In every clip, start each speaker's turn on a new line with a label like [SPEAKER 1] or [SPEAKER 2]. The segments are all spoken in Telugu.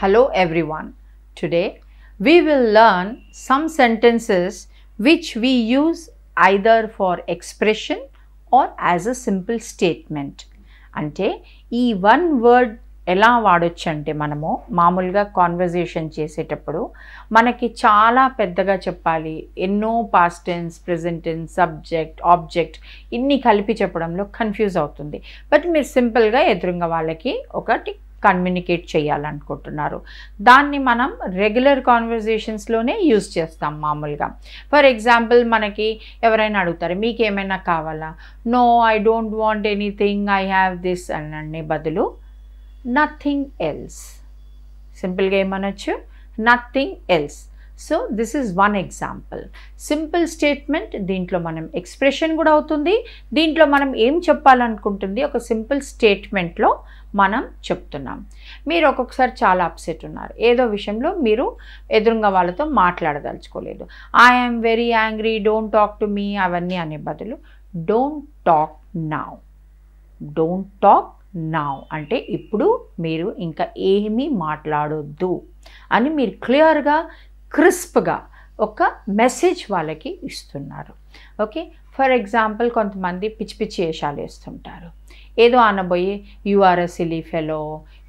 [SPEAKER 1] Hello everyone. Today we will learn some sentences which we use either for expression or as a simple statement అంటే ఈ వన్ వర్డ్ ఎలా వాడొచ్చు అంటే మనము మామూలుగా కాన్వర్జేషన్ చేసేటప్పుడు మనకి చాలా పెద్దగా చెప్పాలి ఎన్నో పాస్టెన్స్ ప్రెజెంటెన్స్ సబ్జెక్ట్ ఆబ్జెక్ట్ ఇన్ని కలిపి చెప్పడంలో కన్ఫ్యూజ్ అవుతుంది బట్ మీరు సింపుల్గా ఎదురుగా వాళ్ళకి ఒకటి కమ్యూనికేట్ చేయాలనుకుంటున్నారు దాన్ని మనం రెగ్యులర్ కాన్వర్జేషన్స్లోనే యూజ్ చేస్తాం మామూలుగా ఫర్ ఎగ్జాంపుల్ మనకి ఎవరైనా అడుగుతారు మీకు ఏమైనా కావాలా no I don't want anything I have this అని బదులు నథింగ్ ఎల్స్ సింపుల్గా ఏమనొచ్చు nothing else so this is one example simple statement దీంట్లో మనం ఎక్స్ప్రెషన్ కూడా అవుతుంది దీంట్లో మనం ఏం చెప్పాలనుకుంటుంది ఒక సింపుల్ స్టేట్మెంట్లో మనం చెప్తున్నాం మీరు ఒక్కొక్కసారి చాలా అప్సెట్ ఉన్నారు ఏదో విషయంలో మీరు ఎదురుగా వాళ్ళతో మాట్లాడదలుచుకోలేదు I'm very angry don't talk to me అవన్నీ అనే బదులు don't talk now don't talk now అంటే ఇప్పుడు మీరు ఇంకా ఏమీ మాట్లాడొద్దు అని మీరు క్లియర్గా క్రిస్ప్గా ఒక మెసేజ్ వాళ్ళకి ఇస్తున్నారు ఓకే ఫర్ ఎగ్జాంపుల్ కొంతమంది పిచ్చి పిచ్చి వేషాలు వేస్తుంటారు ఏదో అనబోయి you are a silly fellow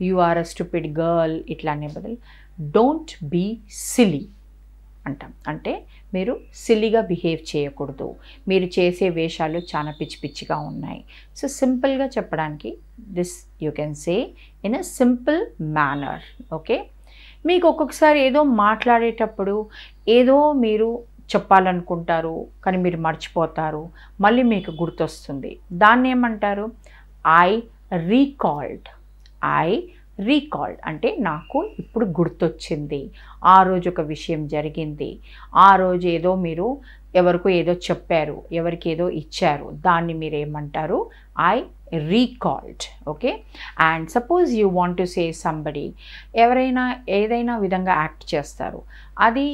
[SPEAKER 1] you are a stupid girl ఇట్లా అనే బదులు డోంట్ బీ సిలీ అంటాం అంటే మీరు సిలీగా బిహేవ్ చేయకూడదు మీరు చేసే వేషాలు చాలా పిచ్చి పిచ్చిగా ఉన్నాయి సో సింపుల్గా చెప్పడానికి this you can say in a simple manner okay మీకు ఒక్కొక్కసారి ఏదో మాట్లాడేటప్పుడు ఏదో మీరు చెప్పాలనుకుంటారు కానీ మీరు మర్చిపోతారు మళ్ళీ మీకు గుర్తొస్తుంది దాన్ని ఏమంటారు ఐ రీకాల్డ్ ఐ రీకాల్డ్ అంటే నాకు ఇప్పుడు గుర్తొచ్చింది ఆ రోజు ఒక విషయం జరిగింది ఆ రోజు ఏదో మీరు ఎవరికో ఏదో చెప్పారు ఎవరికి ఏదో ఇచ్చారు దాన్ని మీరు ఏమంటారు I recalled okay and suppose you want to say somebody ఎవరైనా ఏదైనా విధంగా యాక్ట్ చేస్తారు అది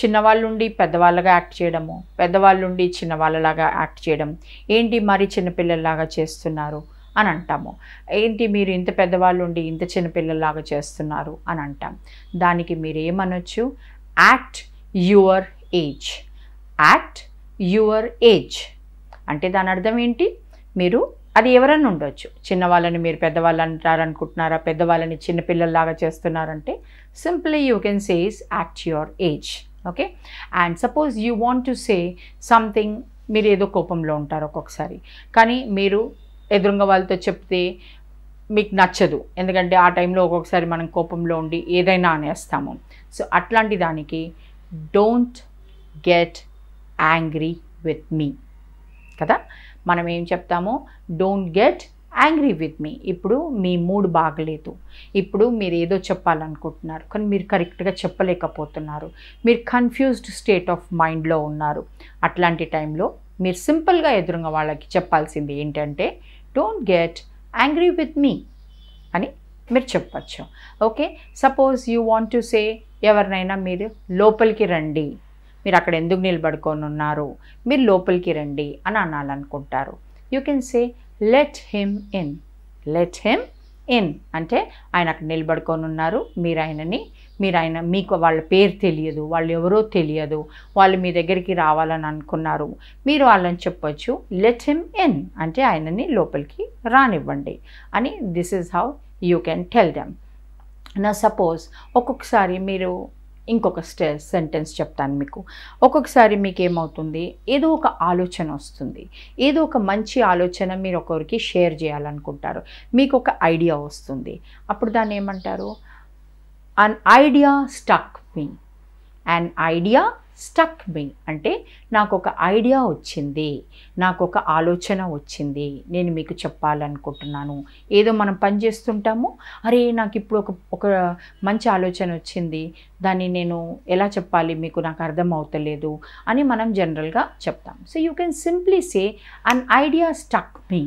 [SPEAKER 1] చిన్నవాళ్ళుండి పెద్దవాళ్ళగా యాక్ట్ చేయడము పెద్దవాళ్ళుండి చిన్నవాళ్ళలాగా యాక్ట్ చేయడం ఏంటి మరి చిన్నపిల్లల్లాగా చేస్తున్నారు అని అంటాము ఏంటి మీరు ఇంత పెద్దవాళ్ళు ఉండి ఇంత చిన్నపిల్లలాగా చేస్తున్నారు అని అంటాం దానికి మీరు ఏమనొచ్చు act your age act your age అంటే దాని అర్థం ఏంటి మీరు అది ఎవరైనా ఉండొచ్చు చిన్నవాళ్ళని మీరు పెద్దవాళ్ళు అనుకుంటున్నారా పెద్దవాళ్ళని చిన్నపిల్లల్లాగా చేస్తున్నారంటే simply you can says act your age okay and suppose you want to say something మీరు ఏదో కోపంలో ఉంటారు ఒక్కొక్కసారి కానీ మీరు ఎదురుగా వాళ్ళతో చెప్తే మీకు నచ్చదు ఎందుకంటే ఆ టైంలో ఒక్కొక్కసారి మనం కోపంలో ఉండి ఏదైనా అనేస్తాము సో అట్లాంటి దానికి don't get angry with me కదా మనం ఏం చెప్తామో don't get angry with me ఇప్పుడు మీ మూడ్ బాగలేదు ఇప్పుడు మీరు ఏదో చెప్పాలనుకుంటున్నారు కానీ మీరు కరెక్ట్గా చెప్పలేకపోతున్నారు మీరు కన్ఫ్యూజ్డ్ స్టేట్ ఆఫ్ మైండ్లో ఉన్నారు అట్లాంటి టైంలో మీరు సింపుల్గా ఎదురుగా వాళ్ళకి చెప్పాల్సింది ఏంటంటే don't get angry with me అని మీరు చెప్పచ్చు okay suppose you want to say ఎవరినైనా మీరు లోపలికి రండి మీరు అక్కడ ఎందుకు నిలబడుకొని ఉన్నారు మీరు లోపలికి రండి అని అనాలనుకుంటారు you can say let him in let him in అంటే ఆయన అక్కడ నిలబడుకొని ఉన్నారు మీరు ఆయనని మీరు ఆయన మీకు వాళ్ళ పేరు తెలియదు వాళ్ళు ఎవరో తెలియదు వాళ్ళు మీ దగ్గరికి రావాలని అనుకున్నారు మీరు వాళ్ళని చెప్పొచ్చు లెట్ హిమ్ ఇన్ అంటే ఆయనని లోపలికి రానివ్వండి అని this is how you can tell them నా సపోజ్ ఒక్కొక్కసారి మీరు ఇంకొక స్టే సెంటెన్స్ చెప్తాను మీకు ఒక్కొక్కసారి మీకు ఏమవుతుంది ఏదో ఒక ఆలోచన వస్తుంది ఏదో ఒక మంచి ఆలోచన మీరు ఒకరికి షేర్ చేయాలనుకుంటారు మీకు ఒక ఐడియా వస్తుంది అప్పుడు దాన్ని ఏమంటారు an idea stuck me an idea stuck me అంటే నాకు ఒక ఐడియా వచ్చింది నాకు ఒక ఆలోచన వచ్చింది నేను మీకు చెప్పాలనుకుంటున్నాను ఏదో మనం పని చేస్తుంటాము అరే నాకు ఇప్పుడు ఒక ఒక మంచి ఆలోచన వచ్చింది దాన్ని నేను ఎలా చెప్పాలి మీకు నాకు అర్థం అవుతలేదు అని మనం జనరల్గా చెప్తాం so you can simply say an idea stuck me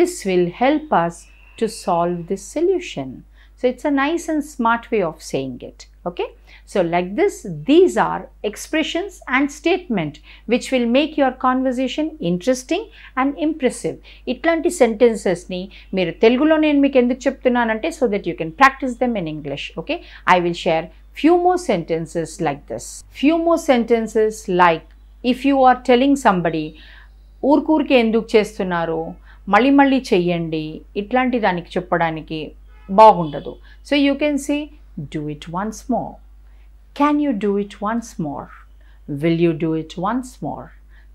[SPEAKER 1] this will help us to solve this solution So it's a nice and smart way of saying it. Okay. So like this, these are expressions and statement which will make your conversation interesting and impressive. Itlanti sentences ni mere Telugu lo nante so that you can practice them in English. Okay. I will share few more sentences like this. Few more sentences like if you are telling somebody ఊరుకూరికి ఎందుకు చేస్తున్నారు మళ్ళీ మళ్ళీ itlanti ఇట్లాంటి దానికి చెప్పడానికి బాగుండదు so you can see do it once more can you do it once more will you do it once more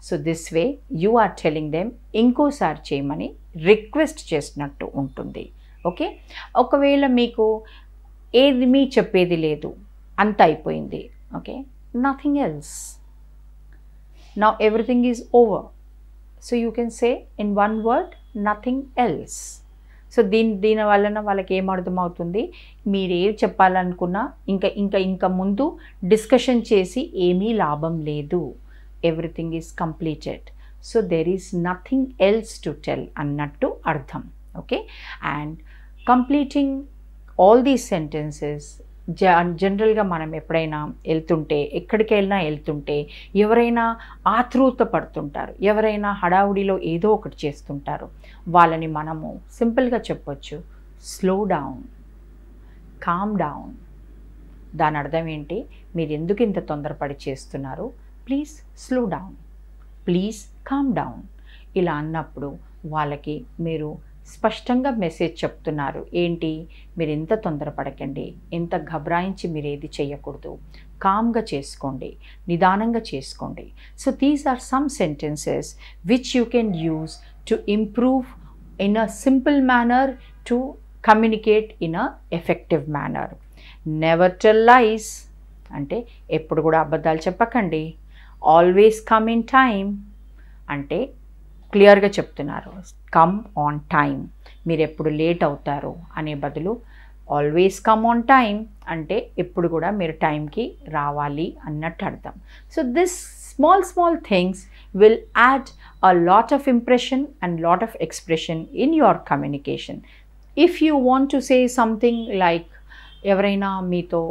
[SPEAKER 1] so this way you are telling them ఇంకోసారి చేయమని రిక్వెస్ట్ చేసినట్టు ఉంటుంది ఓకే ఒకవేళ మీకు ఏది మీ చెప్పేది లేదు అంత అయిపోయింది ఓకే నథింగ్ ఎల్స్ నా everything is over so you can say in one word nothing else so దీని దీని వలన వాళ్ళకి ఏం అర్థమవుతుంది మీరు ఏం చెప్పాలనుకున్నా ఇంకా ఇంకా ఇంకా ముందు డిస్కషన్ చేసి ఏమీ లాభం లేదు everything is completed so there is nothing else to tell అన్నట్టు అర్థం okay and completing all these sentences జ జనరల్గా మనం ఎప్పుడైనా వెళ్తుంటే ఎక్కడికి వెళ్ళినా వెళ్తుంటే ఎవరైనా ఆతృత పడుతుంటారు ఎవరైనా హడావుడిలో ఏదో ఒకటి చేస్తుంటారు వాళ్ళని మనము సింపుల్గా చెప్పొచ్చు స్లో డౌన్ కామ్ డౌన్ దాని అర్థం ఏంటి మీరు ఎందుకు ఇంత తొందరపడి చేస్తున్నారు please slow down please calm down ఇలా అన్నప్పుడు వాళ్ళకి మీరు స్పష్టంగా మెసేజ్ చెప్తున్నారు ఏంటి మీరు ఇంత తొందరపడకండి ఎంత గబరాయించి మీరు ఏది చేయకూడదు కామ్గా చేసుకోండి నిదానంగా చేసుకోండి so these are some sentences which you can use to improve in a simple manner to communicate in a effective manner never tell lies అంటే ఎప్పుడు కూడా అబద్ధాలు చెప్పకండి ఆల్వేస్ కమ్ ఇన్ టైమ్ అంటే క్లియర్గా చెప్తున్నారు కమ్ ఆన్ టైం మీరు ఎప్పుడు లేట్ అవుతారు అనే బదులు ఆల్వేస్ కమ్ ఆన్ టైం అంటే ఎప్పుడు కూడా మీరు టైంకి రావాలి అన్నట్టు అర్థం so this small small things will add a lot of impression and lot of expression in your communication if you want to say something like ఎవరైనా మీతో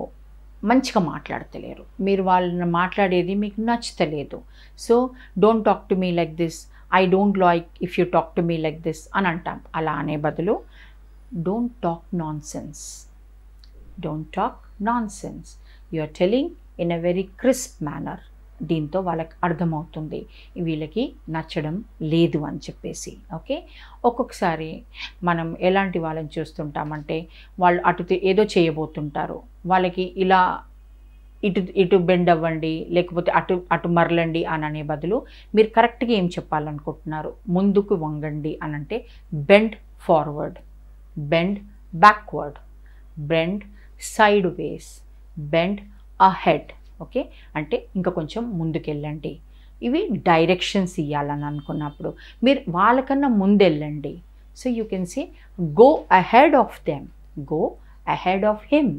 [SPEAKER 1] మంచిగా మాట్లాడతలేరు మీరు వాళ్ళని మాట్లాడేది మీకు నచ్చతలేదు so don't talk to me like this I don't like if you talk to me like this అని అంటాం అలా అనే బదులు don't talk nonsense don't talk nonsense you are telling in a very crisp manner దీంతో వాళ్ళకి అర్థమవుతుంది వీళ్ళకి నచ్చడం లేదు అని చెప్పేసి ఓకే ఒక్కొక్కసారి మనం ఎలాంటి వాళ్ళని చూస్తుంటామంటే వాళ్ళు అటు ఏదో చేయబోతుంటారు వాళ్ళకి ఇలా ఇటు ఇటు బెండ్ అవ్వండి లేకపోతే అటు అటు మరలండి అని అనే బదులు మీరు కరెక్ట్గా ఏం చెప్పాలనుకుంటున్నారు ముందుకు వంగండి అని అంటే bend forward bend backward bend sideways bend ahead okay అంటే ఇంకా కొంచెం ముందుకెళ్ళండి ఇవి డైరెక్షన్స్ ఇవ్వాలని అనుకున్నప్పుడు మీరు వాళ్ళకన్నా ముందెళ్ళండి so you can see go ahead of them go ahead of him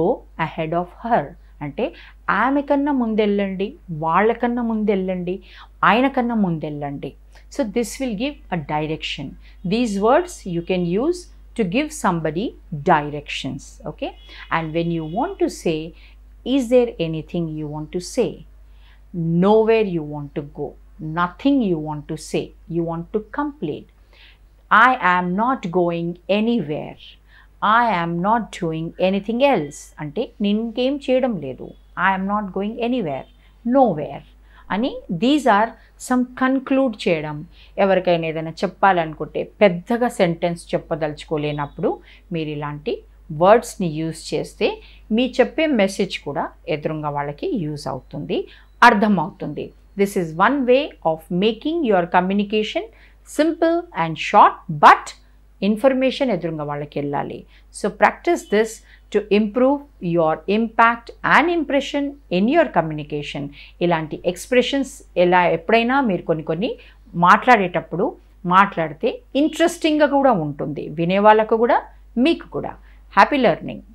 [SPEAKER 1] go ahead of her I am అంటే ఆమె కన్నా ముందెళ్ళండి వాళ్ళకన్నా ముందెళ్ళండి ఆయన కన్నా ముందెళ్ళండి So this will give a direction. These words you can use to give somebody directions okay and when you want to say is there anything you want to say nowhere you want to go nothing you want to say you want to complete. i am not going anywhere I am not doing anything else అంటే ఇంకేం చేయడం లేదు I am not going anywhere nowhere అని దీస్ ఆర్ సమ్ కన్క్లూడ్ చేయడం ఎవరికైనా ఏదైనా చెప్పాలనుకుంటే పెద్దగా సెంటెన్స్ చెప్పదలుచుకోలేనప్పుడు మీరు ఇలాంటి వర్డ్స్ని యూజ్ చేస్తే మీ చెప్పే మెసేజ్ కూడా ఎదురుగా వాళ్ళకి యూజ్ అవుతుంది అర్థమవుతుంది this is one way of making your communication simple and short but information ఎదురుగా వాళ్ళకి వెళ్ళాలి so practice this to improve your impact and impression in your communication ఇలాంటి ఎక్స్ప్రెషన్స్ ఎలా ఎప్పుడైనా మీరు కొన్ని కొన్ని మాట్లాడేటప్పుడు మాట్లాడితే ఇంట్రెస్టింగ్గా కూడా ఉంటుంది వినేవాళ్ళకు కూడా మీకు కూడా హ్యాపీ లెర్నింగ్